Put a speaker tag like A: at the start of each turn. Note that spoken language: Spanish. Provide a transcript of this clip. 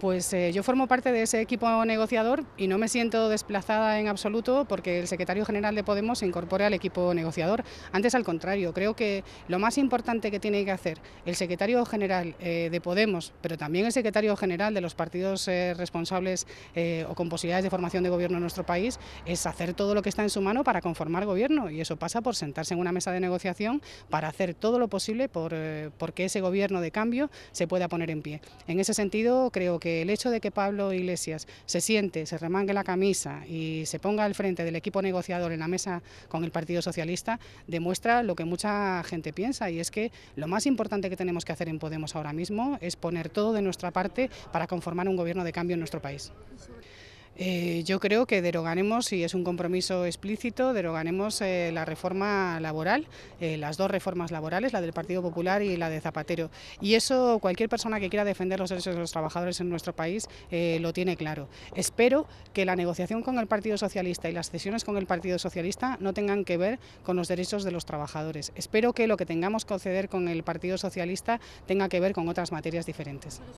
A: Pues eh, yo formo parte de ese equipo negociador y no me siento desplazada en absoluto porque el secretario general de Podemos se incorpore al equipo negociador. Antes, al contrario, creo que lo más importante que tiene que hacer el secretario general eh, de Podemos, pero también el secretario general de los partidos eh, responsables o con posibilidades de formación de gobierno en nuestro país, es hacer todo lo que está en su mano para conformar gobierno. Y eso pasa por sentarse en una mesa de negociación para hacer todo lo posible por, por ese gobierno de cambio se pueda poner en pie. En ese sentido, creo que el hecho de que Pablo Iglesias se siente, se remangue la camisa y se ponga al frente del equipo negociador en la mesa con el Partido Socialista demuestra lo que mucha gente piensa y es que lo más importante que tenemos que hacer en Podemos ahora mismo es poner todo de nuestra parte para conformar un gobierno de cambio en nuestro país. Eh, yo creo que derogaremos, y es un compromiso explícito, derogaremos eh, la reforma laboral, eh, las dos reformas laborales, la del Partido Popular y la de Zapatero. Y eso cualquier persona que quiera defender los derechos de los trabajadores en nuestro país lo tiene claro. Espero que la negociación con el Partido Socialista y las cesiones con el Partido Socialista no tengan que ver con los derechos de los trabajadores. Espero que lo que tengamos que conceder con el Partido Socialista tenga que ver con otras materias diferentes.